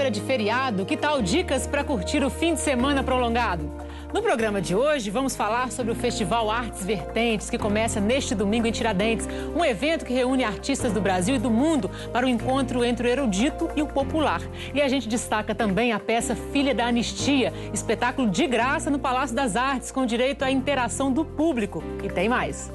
véspera de feriado, que tal dicas para curtir o fim de semana prolongado? No programa de hoje, vamos falar sobre o Festival Artes Vertentes, que começa neste domingo em Tiradentes. Um evento que reúne artistas do Brasil e do mundo para o um encontro entre o erudito e o popular. E a gente destaca também a peça Filha da Anistia, espetáculo de graça no Palácio das Artes, com direito à interação do público. E tem mais.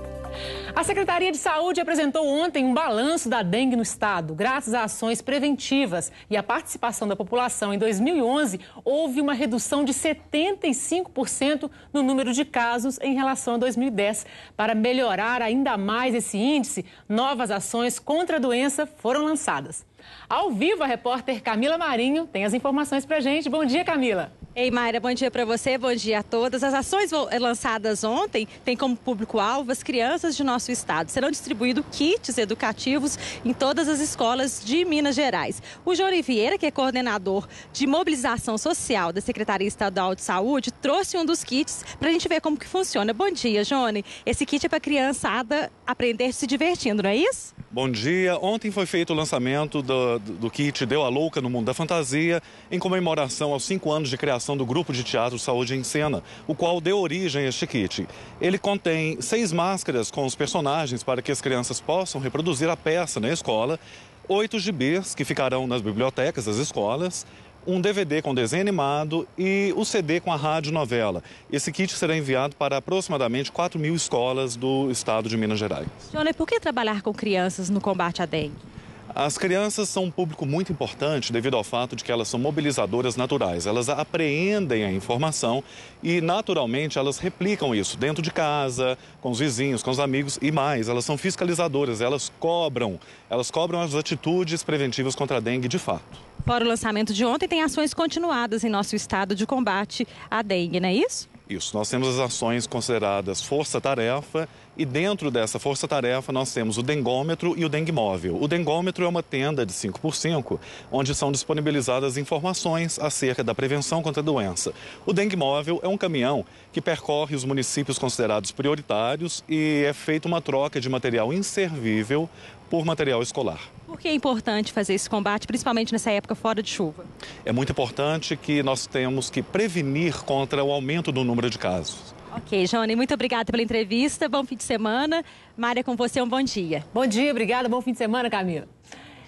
A Secretaria de Saúde apresentou ontem um balanço da dengue no estado. Graças a ações preventivas e à participação da população em 2011, houve uma redução de 75% no número de casos em relação a 2010. Para melhorar ainda mais esse índice, novas ações contra a doença foram lançadas. Ao vivo, a repórter Camila Marinho tem as informações para gente. Bom dia, Camila. Ei, Mayra, bom dia para você, bom dia a todas. As ações eh, lançadas ontem têm como público-alvo as crianças de nosso estado. Serão distribuídos kits educativos em todas as escolas de Minas Gerais. O João Vieira, que é coordenador de mobilização social da Secretaria Estadual de Saúde, trouxe um dos kits para a gente ver como que funciona. Bom dia, Jôni. Esse kit é para a criançada aprender se divertindo, não é isso? Bom dia. Ontem foi feito o lançamento do, do kit Deu a Louca no Mundo da Fantasia, em comemoração aos cinco anos de criação do Grupo de Teatro Saúde em Cena, o qual deu origem a este kit. Ele contém seis máscaras com os personagens para que as crianças possam reproduzir a peça na escola, oito gibis que ficarão nas bibliotecas das escolas, um DVD com desenho animado e o CD com a rádio novela. Esse kit será enviado para aproximadamente 4 mil escolas do estado de Minas Gerais. Jônia, por que trabalhar com crianças no combate à dengue? As crianças são um público muito importante devido ao fato de que elas são mobilizadoras naturais. Elas apreendem a informação e, naturalmente, elas replicam isso dentro de casa, com os vizinhos, com os amigos e mais. Elas são fiscalizadoras, elas cobram, elas cobram as atitudes preventivas contra a dengue de fato. Para o lançamento de ontem, tem ações continuadas em nosso estado de combate à dengue, não é isso? Isso, nós temos as ações consideradas força-tarefa e dentro dessa força-tarefa nós temos o dengômetro e o dengue móvel. O dengômetro é uma tenda de 5x5 onde são disponibilizadas informações acerca da prevenção contra a doença. O dengue móvel é um caminhão que percorre os municípios considerados prioritários e é feita uma troca de material inservível por material escolar. Por que é importante fazer esse combate, principalmente nessa época fora de chuva? É muito importante que nós temos que prevenir contra o aumento do número de casos. Ok, Johnny, muito obrigada pela entrevista. Bom fim de semana. Mária, com você, um bom dia. Bom dia, obrigada. Bom fim de semana, Camila.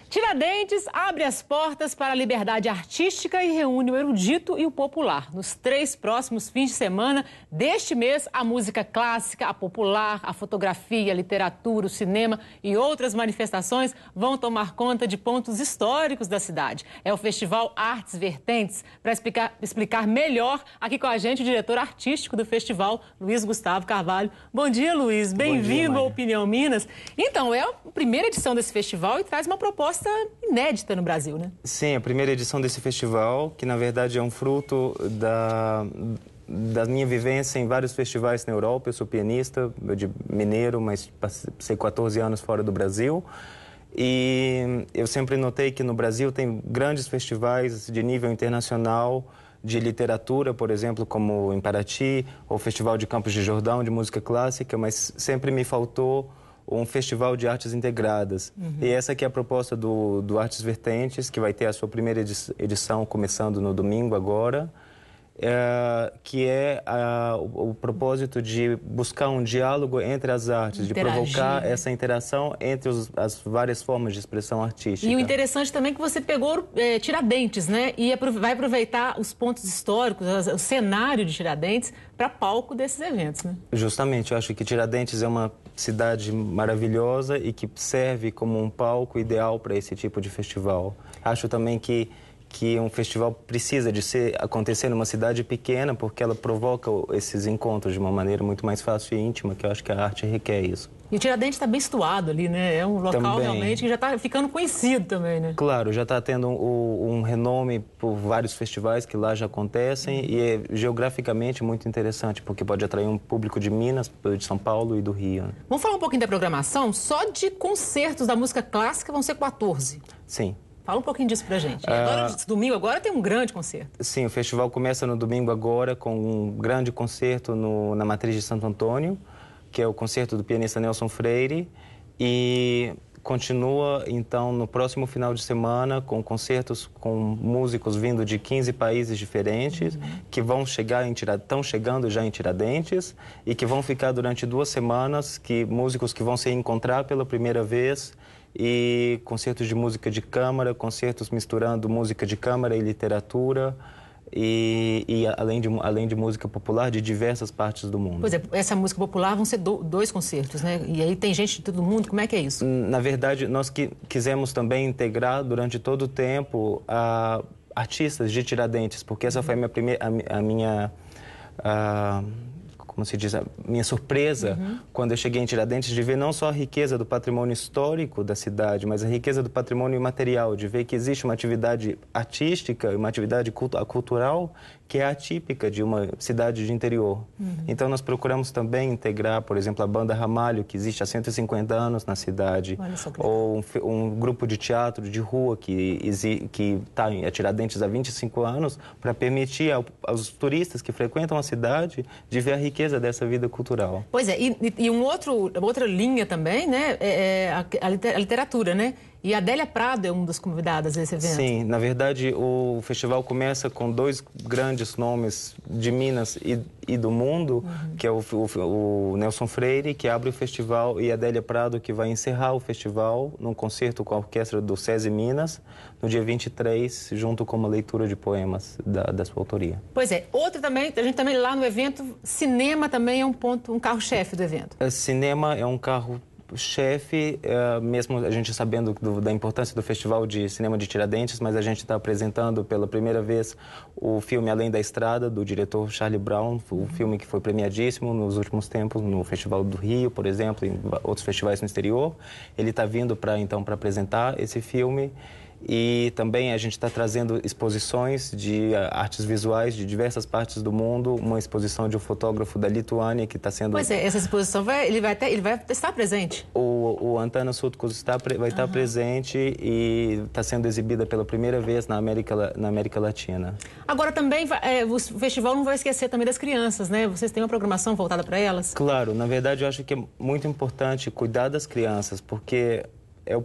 Tiradentes abre as portas para a liberdade artística e reúne o erudito e o popular. Nos três próximos fins de semana deste mês, a música clássica, a popular, a fotografia, a literatura, o cinema e outras manifestações vão tomar conta de pontos históricos da cidade. É o Festival Artes Vertentes. Para explicar, explicar melhor, aqui com a gente o diretor artístico do festival, Luiz Gustavo Carvalho. Bom dia, Luiz. Bem-vindo à Opinião Minas. Então, é a primeira edição desse festival e traz uma proposta proposta inédita no Brasil, né? Sim, a primeira edição desse festival, que na verdade é um fruto da, da minha vivência em vários festivais na Europa. Eu sou pianista, eu de mineiro, mas passei 14 anos fora do Brasil. E eu sempre notei que no Brasil tem grandes festivais de nível internacional de literatura, por exemplo, como em Paraty, ou o Festival de Campos de Jordão de música clássica, mas sempre me faltou um festival de artes integradas. Uhum. E essa aqui é a proposta do, do Artes Vertentes, que vai ter a sua primeira edição começando no domingo agora é, que é a, o, o, propósito de buscar um diálogo entre as artes, Interagir. de provocar essa interação entre os, as várias formas de expressão artística. E o interessante também é que você pegou é, Tiradentes, né? E vai aproveitar os pontos históricos, o cenário de Tiradentes, para palco desses eventos, né? Justamente, eu acho que Tiradentes é uma cidade maravilhosa e que serve como um palco ideal para esse tipo de festival. Acho também que que um festival precisa de ser acontecer numa cidade pequena porque ela provoca esses encontros de uma maneira muito mais fácil e íntima, que eu acho que a arte requer isso. E o Tiradentes está bem situado ali, né? É um local também. realmente que já está ficando conhecido também, né? Claro, já está tendo um, um, renome por vários festivais que lá já acontecem e é geograficamente muito interessante, porque pode atrair um público de Minas, de São Paulo e do Rio. Né? Vamos falar um pouquinho da programação? Só de concertos da música clássica vão ser 14. Sim, Fala um pouquinho disso pra gente. É. Agora, uh, domingo agora tem um grande concerto. Sim, o festival começa no domingo agora com um grande concerto no, na Matriz de Santo Antônio, que é o concerto do pianista Nelson Freire. E continua, então, no próximo final de semana com concertos com músicos vindo de 15 países diferentes, uhum. que vão chegar em Tiradentes, estão chegando já em Tiradentes, e que vão ficar durante duas semanas, que músicos que vão se encontrar pela primeira vez e concertos de música de câmara, concertos misturando música de câmara e literatura. E, e, além, de, além de música popular de diversas partes do mundo. Pois é, essa música popular vão ser do, dois concertos, né? E aí tem gente de todo mundo, como é que é isso? Hum, na verdade, nós que, quisemos também integrar durante todo o tempo a, artistas de Tiradentes, porque essa uhum. foi a minha primeira. A, a minha. A, como se diz, a minha surpresa uhum. quando eu cheguei em Tiradentes de ver não só a riqueza do patrimônio histórico da cidade, mas a riqueza do patrimônio material, de ver que existe uma atividade artística, uma atividade cultu cultural que é atípica de uma cidade de interior. Uhum. Então nós procuramos também integrar, por exemplo, a banda Ramalho, que existe há 150 anos na cidade, ou um, um, grupo de teatro de rua que que está em é Tiradentes há 25 anos, para permitir ao, aos turistas que frequentam a cidade de ver a riqueza riqueza dessa vida cultural. Pois é, e, e um outro, outra linha também, né, é, é a, a literatura, né? E a Adélia Prado é uma das convidadas desse evento. Sim, na verdade o festival começa com dois grandes nomes de Minas e, e do mundo, uhum. que é o, o, o, Nelson Freire, que abre o festival, e a Adélia Prado, que vai encerrar o festival num concerto com a orquestra do SESI Minas, no dia 23, junto com uma leitura de poemas da, da sua autoria. Pois é, outra também, a gente também lá no evento, cinema também é um ponto, um carro-chefe do evento. É, cinema é um carro chefe, é, mesmo a gente sabendo do, da importância do Festival de Cinema de Tiradentes, mas a gente está apresentando pela primeira vez o filme Além da Estrada, do diretor Charlie Brown, o um uhum. filme que foi premiadíssimo nos últimos tempos no Festival do Rio, por exemplo, em outros festivais no exterior. Ele está vindo para então para apresentar esse filme e também a gente está trazendo exposições de eh, artes visuais de diversas partes do mundo, uma exposição de um fotógrafo da Lituânia que está sendo... Pois é, essa exposição vai, ele vai, ele vai estar presente? O, o Antana Sutkus está, vai uhum. estar presente e está sendo exibida pela primeira vez na América, na América Latina. Agora também, é, o festival não vai esquecer também das crianças, né? Vocês têm uma programação voltada para elas? Claro, na verdade eu acho que é muito importante cuidar das crianças, porque é o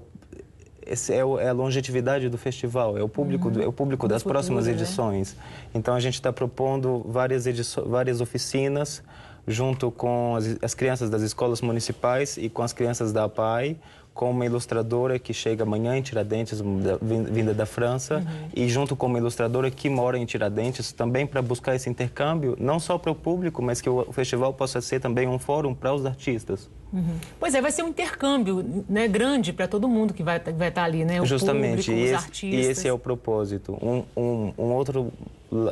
esse é, é a longevidade do festival, é o público, uhum. do, é o público das futuro, próximas né? edições. Então a gente está propondo várias, várias oficinas junto com as, as, crianças das escolas municipais e com as crianças da APAI com uma ilustradora que chega amanhã em Tiradentes, vinda da França, uhum. e junto com uma ilustradora que mora em Tiradentes, também para buscar esse intercâmbio, não só para o público, mas que o festival possa ser também um fórum para os artistas. Uhum. Pois é, vai ser um intercâmbio né, grande para todo mundo que vai, tá, vai estar tá ali, né? O Justamente, público, e, esse, artistas. e esse é o propósito. Um, um, um outro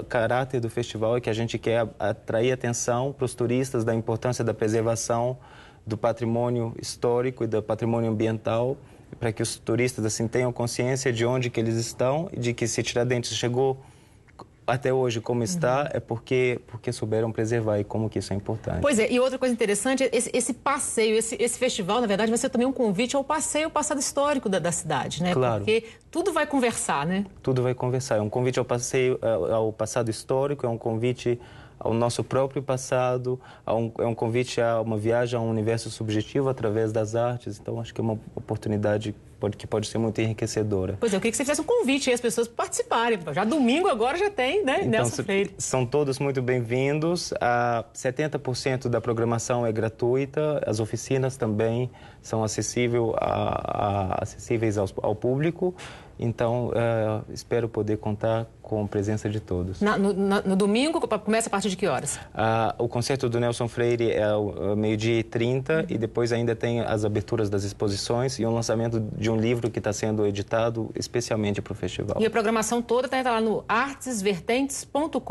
caráter do festival é que a gente quer atrair atenção para os turistas da importância da preservação do patrimônio histórico e do patrimônio ambiental para que os turistas assim tenham consciência de onde que eles estão e de que se Tiradentes chegou até hoje como está uhum. é porque porque souberam preservar e como que isso é importante. Pois é, e outra coisa interessante, esse, esse passeio, esse, esse festival, na verdade, vai ser também um convite ao passeio ao passado histórico da, da, cidade, né? Claro. Porque tudo vai conversar, né? Tudo vai conversar. É um convite ao passeio é, ao passado histórico, é um convite ao nosso próprio passado, um, é um convite a uma viagem a um universo subjetivo através das artes. Então, acho que é uma oportunidade pode, que pode ser muito enriquecedora. Pois é, eu queria que você fizesse um convite aí às pessoas participarem. Já domingo agora já tem, né, então, Nelson Freire? São todos muito bem-vindos. a 70% da programação é gratuita, as oficinas também são acessível a, a, acessíveis ao público. Então, uh, espero poder contar com a presença de todos. Na, no, na, no, domingo, começa a partir de que horas? Uh, o concerto do Nelson Freire é ao é meio-dia e 30 uhum. e depois ainda tem as aberturas das exposições e um lançamento de um livro que está sendo editado especialmente para o festival. E a programação toda está tá lá no artesvertentes.com.br,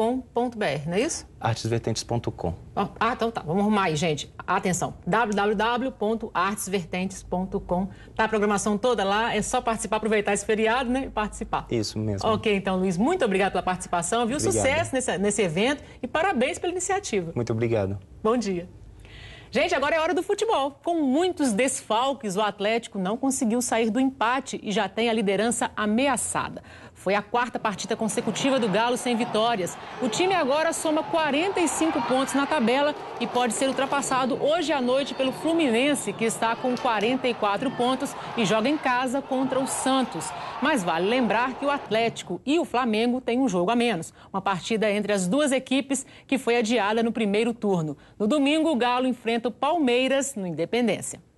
não é isso? artesvertentes.com. Ah, então tá. Vamos arrumar aí, gente. Atenção. www.artesvertentes.com. Tá a programação toda lá. É só participar, aproveitar esse feriado, né? Participar. Isso mesmo. Ok, então, Luiz, muito obrigado pela participação, viu? Sucesso nesse, nesse evento e parabéns pela iniciativa. Muito obrigado. Bom dia. Gente, agora é hora do futebol. Com muitos desfalques, o Atlético não conseguiu sair do empate e já tem a liderança ameaçada. Foi a quarta partida consecutiva do Galo sem vitórias. O time agora soma 45 pontos na tabela e pode ser ultrapassado hoje à noite pelo Fluminense, que está com 44 pontos e joga em casa contra o Santos. Mas vale lembrar que o Atlético e o Flamengo têm um jogo a menos. Uma partida entre as duas equipes que foi adiada no primeiro turno. No domingo, o Galo enfrenta o Palmeiras no Independência.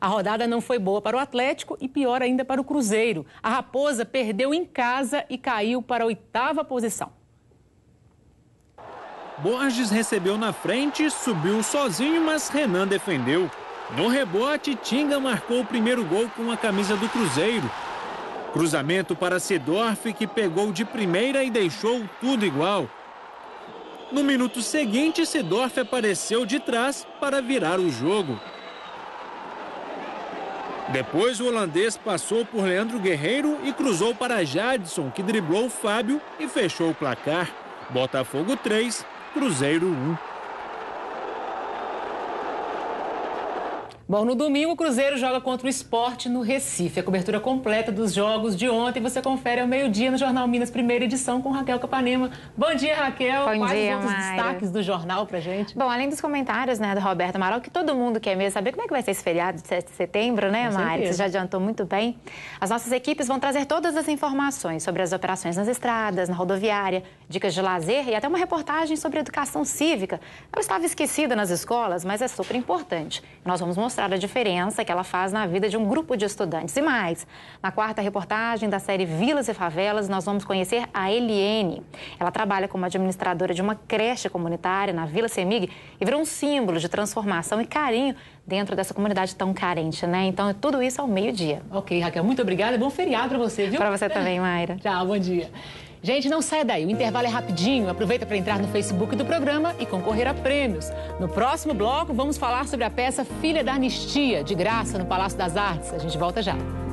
A rodada não foi boa para o Atlético e pior ainda para o Cruzeiro. A Raposa perdeu em casa e caiu para a oitava posição. Borges recebeu na frente, subiu sozinho, mas Renan defendeu. No rebote, Tinga marcou o primeiro gol com a camisa do Cruzeiro. Cruzamento para Sidorf, que pegou de primeira e deixou tudo igual. No minuto seguinte, Sidorf apareceu de trás para virar o jogo. Depois, o holandês passou por Leandro Guerreiro e cruzou para Jadson, que driblou Fábio e fechou o placar. Botafogo 3, Cruzeiro 1. Bom, no domingo o Cruzeiro joga contra o esporte no Recife. A cobertura completa dos jogos de ontem você confere ao meio-dia no Jornal Minas, primeira edição, com Raquel Capanema. Bom dia, Raquel. Bom Quais dia, outros destaques do jornal pra gente? Bom, além dos comentários né, do Roberto Amaral, que todo mundo quer mesmo saber como é que vai ser esse feriado de 7 de setembro, né, Mari? Você já adiantou muito bem. As nossas equipes vão trazer todas as informações sobre as operações nas estradas, na rodoviária, dicas de lazer e até uma reportagem sobre educação cívica. Ela estava esquecida nas escolas, mas é super importante. Nós vamos mostrar mostrar a diferença que ela faz na vida de um grupo de estudantes. E mais, na quarta reportagem da série Vilas e Favelas, nós vamos conhecer a Eliene. Ela trabalha como administradora de uma creche comunitária na Vila Semig e virou um símbolo de transformação e carinho dentro dessa comunidade tão carente, né? Então, é tudo isso ao meio-dia. Ok, Raquel, muito obrigada. Bom feriado para você, viu? Para você também, Mayra. Tchau, bom dia. Gente, não saia daí, o intervalo é rapidinho. Aproveita para entrar no Facebook do programa e concorrer a prêmios. No próximo bloco, vamos falar sobre a peça Filha da Anistia, de graça no Palácio das Artes. A gente volta já.